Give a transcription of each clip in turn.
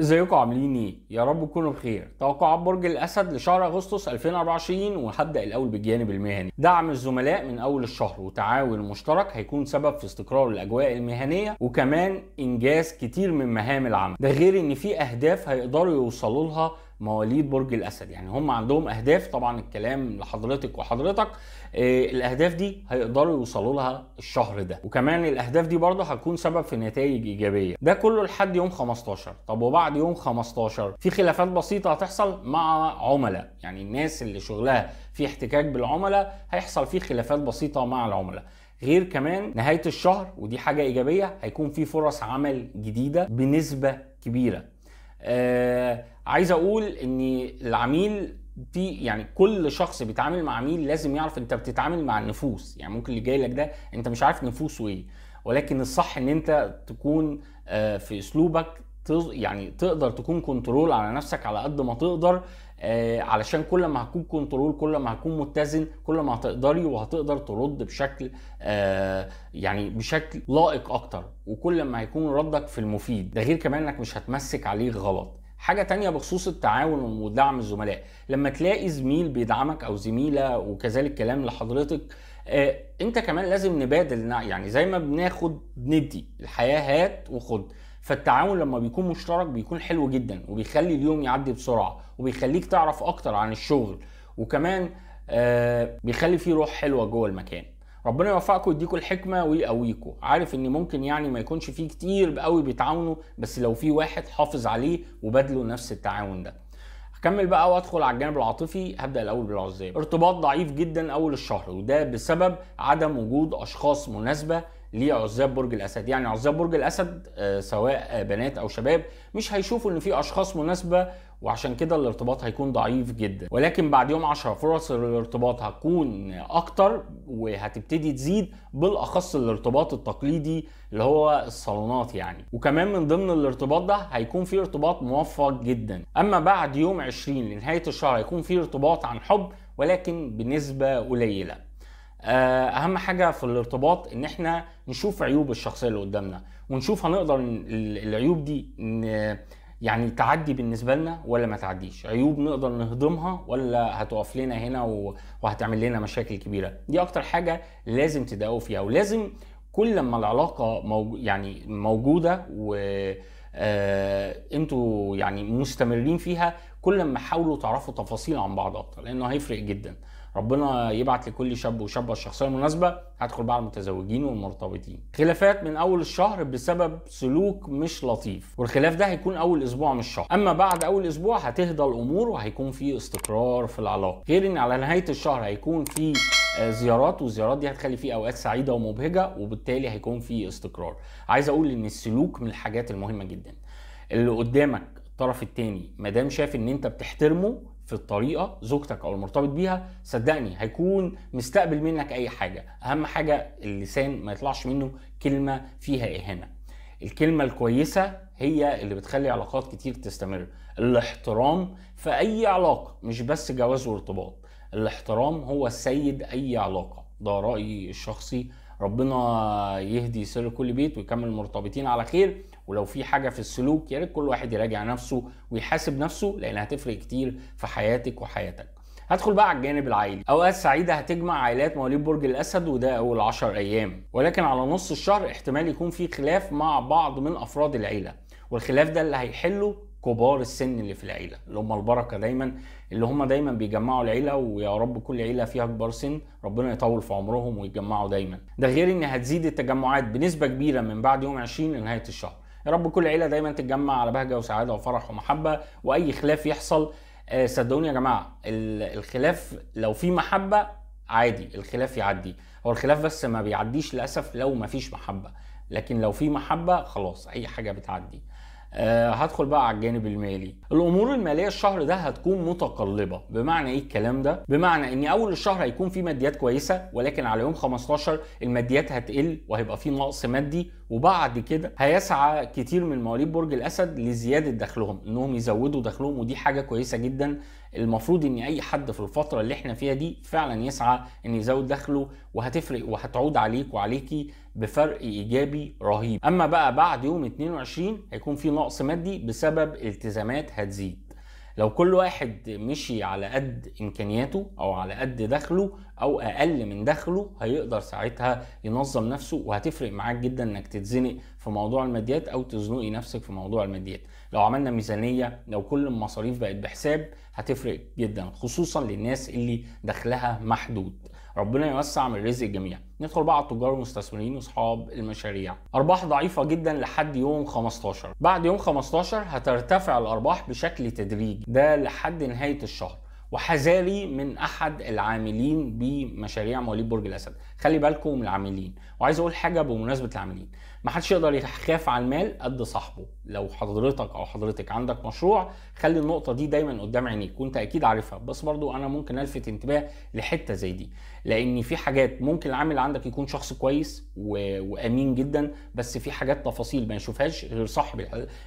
ازيكم عاملين ايه؟ يا رب تكونوا بخير. توقعات برج الاسد لشهر اغسطس 2024 وهبدا الاول بالجانب المهني. دعم الزملاء من اول الشهر وتعاون مشترك هيكون سبب في استقرار الاجواء المهنيه وكمان انجاز كتير من مهام العمل. ده غير ان في اهداف هيقدروا يوصلوا لها مواليد برج الاسد يعني هم عندهم اهداف طبعا الكلام لحضرتك وحضرتك إيه الاهداف دي هيقدروا يوصلوا لها الشهر ده وكمان الاهداف دي برضه هتكون سبب في نتائج ايجابيه ده كله لحد يوم 15 طب وبعد يوم 15 في خلافات بسيطه هتحصل مع عملاء يعني الناس اللي شغلها في احتكاك بالعملاء هيحصل فيه خلافات بسيطه مع العملاء غير كمان نهايه الشهر ودي حاجه ايجابيه هيكون في فرص عمل جديده بنسبه كبيره آه عايز اقول ان العميل دي يعني كل شخص بيتعامل مع عميل لازم يعرف انت بتتعامل مع النفوس يعني ممكن اللي جاي لك ده انت مش عارف نفوسه ايه ولكن الصح ان انت تكون آه، في اسلوبك يعني تقدر تكون كنترول على نفسك على قد ما تقدر آه علشان كل ما هتكون كنترول كل ما هتكون متزن كل ما هتقدري وهتقدر ترد بشكل آه يعني بشكل لائق اكتر وكل ما هيكون ردك في المفيد ده غير كمان انك مش هتمسك عليه غلط حاجه تانية بخصوص التعاون ودعم الزملاء لما تلاقي زميل بيدعمك او زميله وكذلك كلام لحضرتك آه انت كمان لازم نبادل يعني زي ما بناخد ندي الحياه هات وخد فالتعاون لما بيكون مشترك بيكون حلو جدا وبيخلي اليوم يعدي بسرعه وبيخليك تعرف اكتر عن الشغل وكمان آه، بيخلي فيه روح حلوه جوه المكان ربنا يوفقكم ويديكم الحكمه ويقويكم عارف ان ممكن يعني ما يكونش فيه كتير قوي بيتعاونوا بس لو في واحد حافظ عليه وبادله نفس التعاون ده هكمل بقى وادخل على الجانب العاطفي هبدا الاول بالعزاب ارتباط ضعيف جدا اول الشهر وده بسبب عدم وجود اشخاص مناسبه لعزاب برج الاسد يعني عزاب برج الاسد آه، سواء بنات او شباب مش هيشوفوا ان في اشخاص مناسبه وعشان كده الارتباط هيكون ضعيف جدا ولكن بعد يوم 10 فرص الارتباط هتكون اكتر وهتبتدي تزيد بالاخص الارتباط التقليدي اللي هو الصالونات يعني وكمان من ضمن الارتباط ده هيكون في ارتباط موفق جدا اما بعد يوم 20 لنهايه الشهر هيكون في ارتباط عن حب ولكن بنسبه قليله آه، اهم حاجه في الارتباط ان احنا نشوف عيوب الشخصيه اللي قدامنا ونشوف هنقدر العيوب دي يعني تعدي بالنسبه لنا ولا ما تعديش عيوب نقدر نهضمها ولا هتقف لنا هنا وهتعمل لنا مشاكل كبيره دي اكتر حاجه لازم تدققوا فيها ولازم كل ما العلاقه يعني موجوده و آه، انتوا يعني مستمرين فيها كل ما حاولوا تعرفوا تفاصيل عن بعض اكتر لانه هيفرق جدا ربنا يبعت لكل شاب وشابه الشخصيه المناسبه هدخل بقى على المتزوجين والمرتبطين خلافات من اول الشهر بسبب سلوك مش لطيف والخلاف ده هيكون اول اسبوع من الشهر اما بعد اول اسبوع هتهدى الامور وهيكون في استقرار في العلاقه غير ان على نهايه الشهر هيكون في آه، زيارات والزيارات دي هتخلي فيه اوقات سعيده ومبهجه وبالتالي هيكون في استقرار عايز اقول ان السلوك من الحاجات المهمه جدا اللي قدامك الطرف الثاني ما دام شاف ان انت بتحترمه في الطريقه زوجتك او المرتبط بيها صدقني هيكون مستقبل منك اي حاجه اهم حاجه اللسان ما يطلعش منه كلمه فيها اهانه الكلمه الكويسه هي اللي بتخلي علاقات كتير تستمر الاحترام في اي علاقه مش بس جواز وارتباط الاحترام هو سيد اي علاقه ده رايي الشخصي ربنا يهدي سر كل بيت ويكمل مرتبطين على خير ولو في حاجه في السلوك يا ريت كل واحد يراجع نفسه ويحاسب نفسه لان هتفرق كتير في حياتك وحياتك هدخل بقى على الجانب العائلي اوقات سعيده هتجمع عائلات مواليد برج الاسد وده اول 10 ايام ولكن على نص الشهر احتمال يكون في خلاف مع بعض من افراد العيله والخلاف ده اللي هيحله كبار السن اللي في العيله اللي هم البركه دايما اللي هم دايما بيجمعوا العيله ويا رب كل عيله فيها كبار سن ربنا يطول في عمرهم ويتجمعوا دايما ده غير ان هتزيد التجمعات بنسبه كبيره من بعد يوم 20 لنهايه الشهر يا رب كل عيله دايما تتجمع على بهجه وسعاده وفرح ومحبه واي خلاف يحصل آه، صدقوني يا جماعه الخلاف لو في محبه عادي الخلاف يعدي هو الخلاف بس ما بيعديش للاسف لو ما فيش محبه لكن لو في محبه خلاص اي حاجه بتعدي أه هدخل بقى على الجانب المالي الامور الماليه الشهر ده هتكون متقلبه بمعنى ايه الكلام ده بمعنى ان اول الشهر هيكون في ماديات كويسه ولكن على يوم 15 الماديات هتقل وهيبقى في نقص مادي وبعد كده هيسعى كتير من مواليد برج الاسد لزياده دخلهم انهم يزودوا دخلهم ودي حاجه كويسه جدا المفروض ان اي حد في الفتره اللي احنا فيها دي فعلا يسعى ان يزود دخله وهتفرق وهتعود عليك وعليكي بفرق ايجابي رهيب اما بقى بعد يوم 22 هيكون في نقص مادي بسبب التزامات هتزيد لو كل واحد مشي على قد امكانياته او على قد دخله او اقل من دخله هيقدر ساعتها ينظم نفسه وهتفرق معاك جدا انك تتزنق في موضوع الماديات او تزنقي نفسك في موضوع الماديات لو عملنا ميزانيه لو كل المصاريف بقت بحساب هتفرق جدا خصوصا للناس اللي دخلها محدود ربنا يوسع من رزق الجميع ندخل بقى على التجار والمستثمرين واصحاب المشاريع ارباح ضعيفه جدا لحد يوم 15 بعد يوم 15 هترتفع الارباح بشكل تدريجي ده لحد نهايه الشهر وحذاري من احد العاملين بمشاريع مواليد برج الاسد خلي بالكم من العاملين وعايز اقول حاجه بمناسبه العاملين ما حدش يقدر يخاف على المال قد صاحبه لو حضرتك او حضرتك عندك مشروع خلي النقطه دي دايما قدام عينيك وانت اكيد عارفها بس برضو انا ممكن الفت انتباه لحته زي دي لان في حاجات ممكن العامل عندك يكون شخص كويس و... وامين جدا بس في حاجات تفاصيل ما يشوفهاش غير صاحب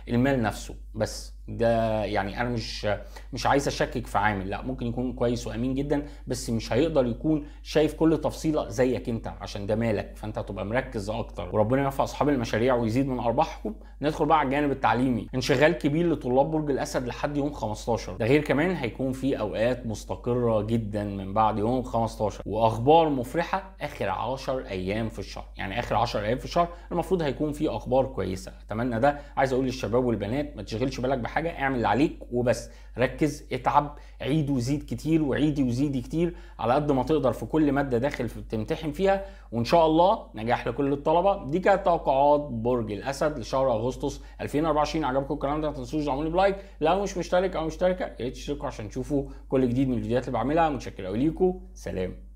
المال نفسه بس ده يعني انا مش مش عايز اشكك في عامل لا ممكن يكون كويس وامين جدا بس مش هيقدر يكون شايف كل تفصيله زيك ليك انت عشان ده مالك فانت هتبقى مركز اكتر وربنا ينفع اصحاب المشاريع ويزيد من ارباحكم ندخل بقى على الجانب التعليمي انشغال كبير لطلاب برج الاسد لحد يوم 15 ده غير كمان هيكون في اوقات مستقره جدا من بعد يوم 15 واخبار مفرحه اخر 10 ايام في الشهر يعني اخر 10 ايام في الشهر المفروض هيكون في اخبار كويسه اتمنى ده عايز اقول للشباب والبنات ما تشغلش بالك بحاجه اعمل اللي عليك وبس ركز اتعب عيد وزيد كتير وعيدي وزيدي كتير على قد ما تقدر في كل ماده داخل بتمتحن نتكلم فيها وان شاء الله نجاح لكل الطلبه دي كانت توقعات برج الاسد لشهر اغسطس 2024 عجبكم الكلام ده ما تنسوش تعملوا بلايك لو مش مشترك او مشتركه يا ريت تشتركوا عشان تشوفوا كل جديد من الفيديوهات اللي بعملها متشكر قوي ليكم سلام